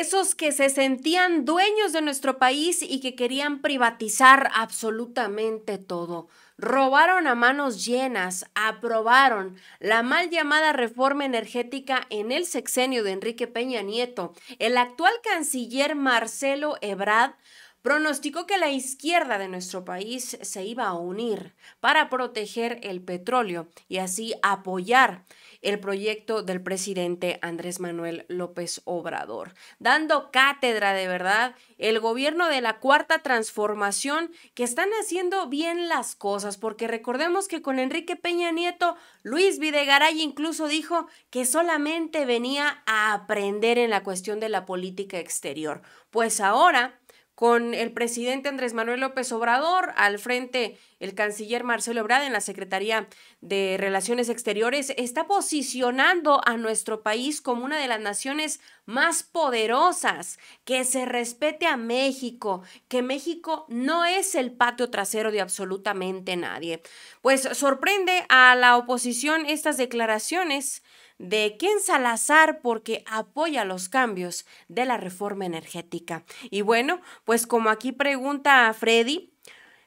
esos que se sentían dueños de nuestro país y que querían privatizar absolutamente todo. Robaron a manos llenas, aprobaron la mal llamada reforma energética en el sexenio de Enrique Peña Nieto. El actual canciller Marcelo Ebrard pronosticó que la izquierda de nuestro país se iba a unir para proteger el petróleo y así apoyar el proyecto del presidente Andrés Manuel López Obrador, dando cátedra de verdad el gobierno de la cuarta transformación que están haciendo bien las cosas, porque recordemos que con Enrique Peña Nieto, Luis Videgaray incluso dijo que solamente venía a aprender en la cuestión de la política exterior. Pues ahora con el presidente Andrés Manuel López Obrador, al frente el canciller Marcelo Obrador en la Secretaría de Relaciones Exteriores, está posicionando a nuestro país como una de las naciones más poderosas, que se respete a México, que México no es el patio trasero de absolutamente nadie. Pues sorprende a la oposición estas declaraciones de qué Salazar porque apoya los cambios de la reforma energética. Y bueno, pues como aquí pregunta a Freddy,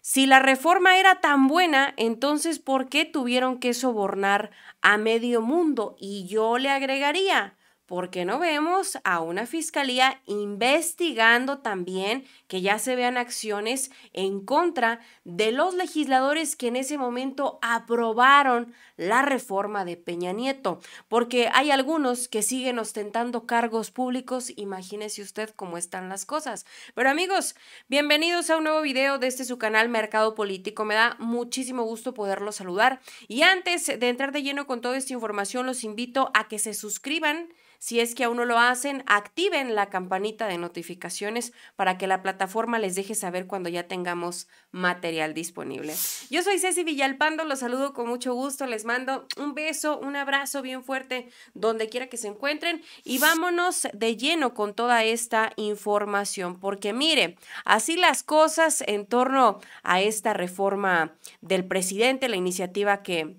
si la reforma era tan buena, entonces ¿por qué tuvieron que sobornar a medio mundo? Y yo le agregaría, ¿por qué no vemos a una fiscalía investigando también que ya se vean acciones en contra de los legisladores que en ese momento aprobaron la reforma de Peña Nieto? Porque hay algunos que siguen ostentando cargos públicos, imagínese usted cómo están las cosas. Pero amigos, bienvenidos a un nuevo video de este su canal Mercado Político, me da muchísimo gusto poderlos saludar y antes de entrar de lleno con toda esta información los invito a que se suscriban si es que aún no lo hacen, activen la campanita de notificaciones para que la plataforma les deje saber cuando ya tengamos material disponible. Yo soy Ceci Villalpando, los saludo con mucho gusto, les mando un beso, un abrazo bien fuerte donde quiera que se encuentren y vámonos de lleno con toda esta información, porque mire, así las cosas en torno a esta reforma del presidente, la iniciativa que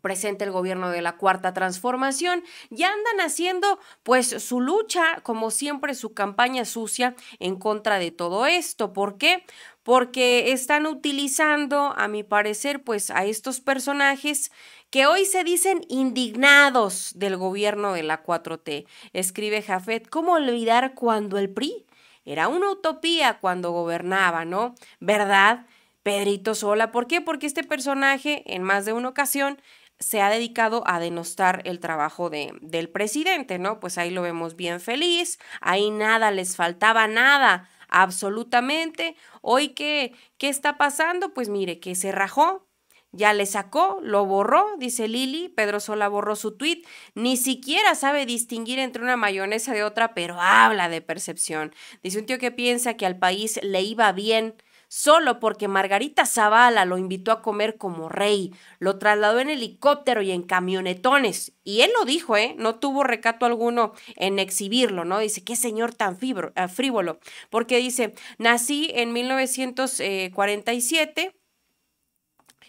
presente el gobierno de la Cuarta Transformación, ya andan haciendo pues su lucha, como siempre, su campaña sucia en contra de todo esto. ¿Por qué? Porque están utilizando, a mi parecer, pues a estos personajes que hoy se dicen indignados del gobierno de la 4T. Escribe Jafet, ¿cómo olvidar cuando el PRI era una utopía cuando gobernaba, ¿no? ¿Verdad? Pedrito Sola. ¿Por qué? Porque este personaje en más de una ocasión se ha dedicado a denostar el trabajo de, del presidente, ¿no? Pues ahí lo vemos bien feliz, ahí nada, les faltaba nada, absolutamente. Hoy, ¿qué, qué está pasando? Pues mire, que se rajó, ya le sacó, lo borró, dice Lili, Pedro Sola borró su tuit, ni siquiera sabe distinguir entre una mayonesa de otra, pero habla de percepción. Dice un tío que piensa que al país le iba bien solo porque Margarita Zavala lo invitó a comer como rey, lo trasladó en helicóptero y en camionetones. Y él lo dijo, ¿eh? No tuvo recato alguno en exhibirlo, ¿no? Dice, qué señor tan fibro, eh, frívolo. Porque dice, nací en 1947, eh,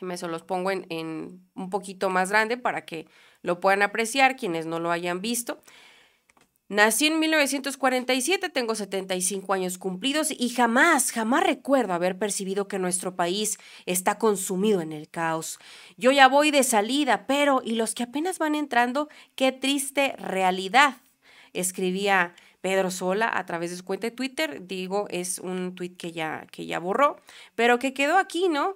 me se los pongo en un poquito más grande para que lo puedan apreciar quienes no lo hayan visto. Nací en 1947, tengo 75 años cumplidos y jamás, jamás recuerdo haber percibido que nuestro país está consumido en el caos. Yo ya voy de salida, pero ¿y los que apenas van entrando? Qué triste realidad. Escribía Pedro Sola a través de su cuenta de Twitter, digo, es un tweet que ya, que ya borró, pero que quedó aquí, ¿no?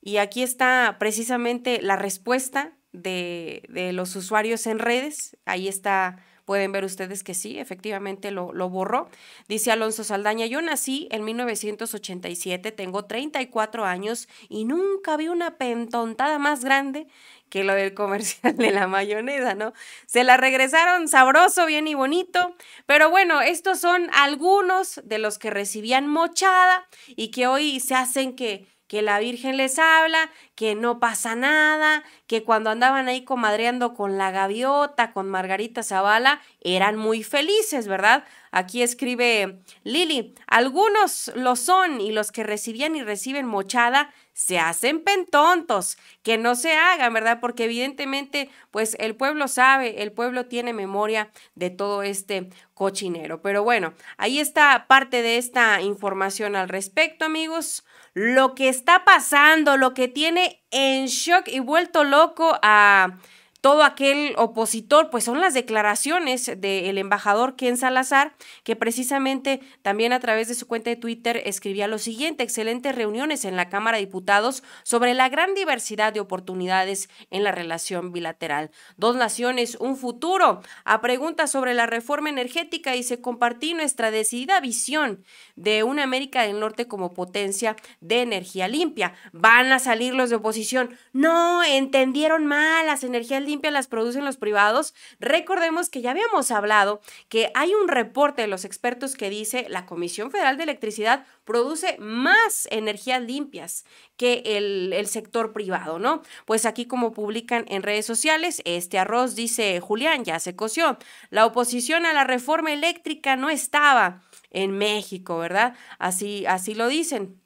Y aquí está precisamente la respuesta de, de los usuarios en redes. Ahí está Pueden ver ustedes que sí, efectivamente lo, borró. Dice Alonso Saldaña, yo nací en 1987, tengo 34 años y nunca vi una pentontada más grande que lo del comercial de la mayonesa, ¿no? Se la regresaron sabroso, bien y bonito, pero bueno, estos son algunos de los que recibían mochada y que hoy se hacen que que la Virgen les habla, que no pasa nada, que cuando andaban ahí comadreando con la gaviota, con Margarita Zavala, eran muy felices, ¿verdad? Aquí escribe Lili, algunos lo son y los que recibían y reciben mochada se hacen pentontos, que no se hagan, ¿verdad? Porque evidentemente, pues el pueblo sabe, el pueblo tiene memoria de todo este cochinero. Pero bueno, ahí está parte de esta información al respecto, amigos. Lo que está pasando, lo que tiene en shock y vuelto loco a todo aquel opositor, pues son las declaraciones del embajador Ken Salazar, que precisamente también a través de su cuenta de Twitter escribía lo siguiente, excelentes reuniones en la Cámara de Diputados sobre la gran diversidad de oportunidades en la relación bilateral. Dos naciones, un futuro. A preguntas sobre la reforma energética y se compartí nuestra decidida visión de una América del Norte como potencia de energía limpia. Van a salir los de oposición. No, entendieron mal las energías limpias las producen los privados, recordemos que ya habíamos hablado que hay un reporte de los expertos que dice la Comisión Federal de Electricidad produce más energías limpias que el, sector privado, ¿no? Pues aquí como publican en redes sociales, este arroz, dice Julián, ya se coció. La oposición a la reforma eléctrica no estaba en México, ¿verdad? Así, así lo dicen.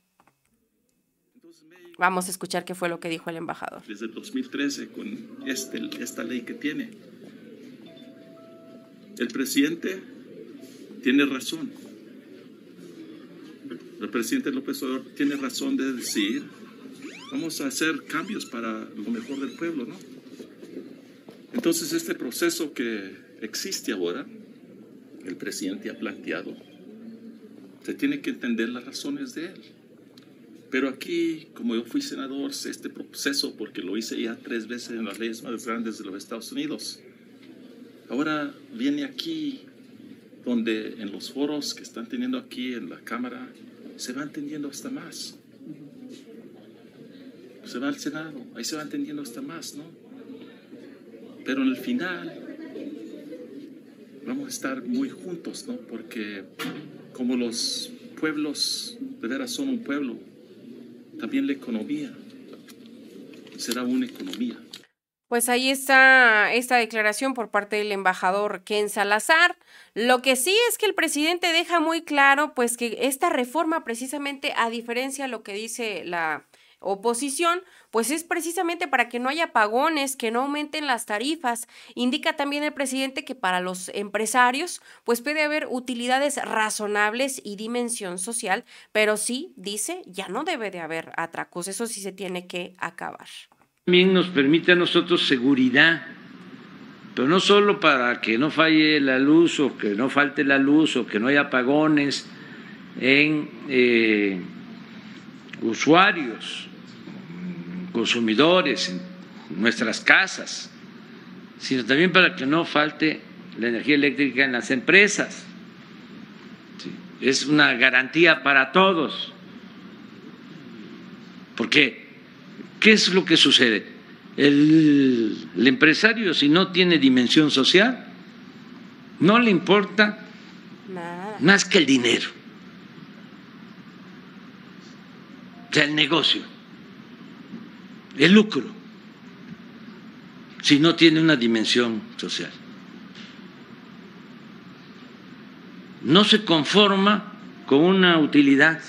Vamos a escuchar qué fue lo que dijo el embajador. Desde 2013, con este, esta ley que tiene, el presidente tiene razón. El presidente López Obrador tiene razón de decir, vamos a hacer cambios para lo mejor del pueblo, ¿no? Entonces este proceso que existe ahora, el presidente ha planteado, se tiene que entender las razones de él. Pero aquí, como yo fui senador, sé este proceso porque lo hice ya tres veces en las leyes más grandes de los Estados Unidos. Ahora viene aquí, donde en los foros que están teniendo aquí en la Cámara, se va entendiendo hasta más. Se va al Senado, ahí se va entendiendo hasta más, ¿no? Pero en el final vamos a estar muy juntos, ¿no? Porque como los pueblos de veras son un pueblo, también la economía será una economía. Pues ahí está esta declaración por parte del embajador Ken Salazar. Lo que sí es que el presidente deja muy claro pues que esta reforma precisamente a diferencia de lo que dice la oposición, pues es precisamente para que no haya apagones, que no aumenten las tarifas. Indica también el presidente que para los empresarios, pues puede haber utilidades razonables y dimensión social, pero sí, dice, ya no debe de haber atracos, eso sí se tiene que acabar. También nos permite a nosotros seguridad, pero no solo para que no falle la luz o que no falte la luz o que no haya apagones en... Eh, usuarios, consumidores en nuestras casas, sino también para que no falte la energía eléctrica en las empresas. Es una garantía para todos. Porque, ¿qué es lo que sucede? El, empresario, si no tiene dimensión social, no le importa más que el dinero. sea, el negocio, el lucro, si no tiene una dimensión social. No se conforma con una utilidad,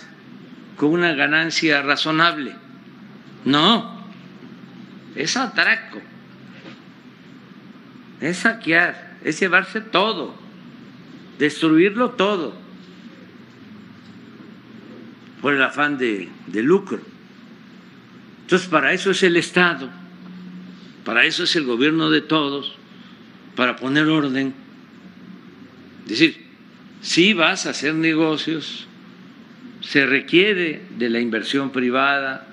con una ganancia razonable. No, es atraco, es saquear, es llevarse todo, destruirlo todo por el afán de, lucro. Entonces, para eso es el Estado, para eso es el gobierno de todos, para poner orden. Es decir, si vas a hacer negocios, se requiere de la inversión privada,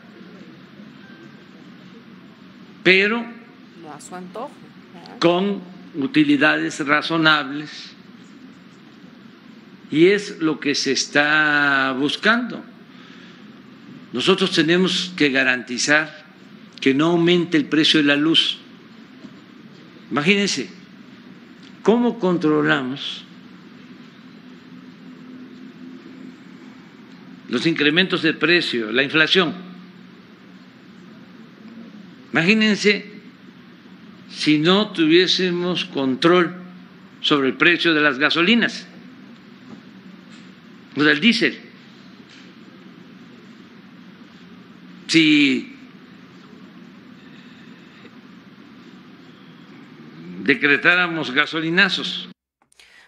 pero a su con utilidades razonables y es lo que se está buscando. Nosotros tenemos que garantizar que no aumente el precio de la luz. Imagínense, ¿cómo controlamos los incrementos de precio, la inflación? Imagínense si no tuviésemos control sobre el precio de las gasolinas o del diésel. si decretáramos gasolinazos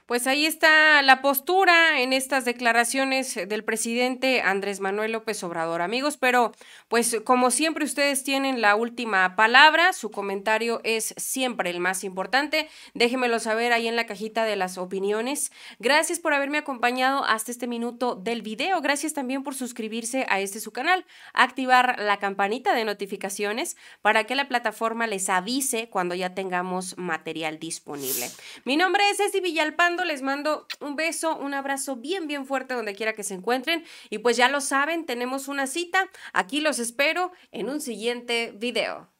pues ahí está la postura en estas declaraciones del presidente Andrés Manuel López Obrador, amigos, pero pues como siempre ustedes tienen la última palabra, su comentario es siempre el más importante, déjenmelo saber ahí en la cajita de las opiniones. Gracias por haberme acompañado hasta este minuto del video, gracias también por suscribirse a este su canal, activar la campanita de notificaciones para que la plataforma les avise cuando ya tengamos material disponible. Mi nombre es Ceci Villalpando les mando un beso, un abrazo bien, bien fuerte donde quiera que se encuentren. Y pues ya lo saben, tenemos una cita. Aquí los espero en un siguiente video.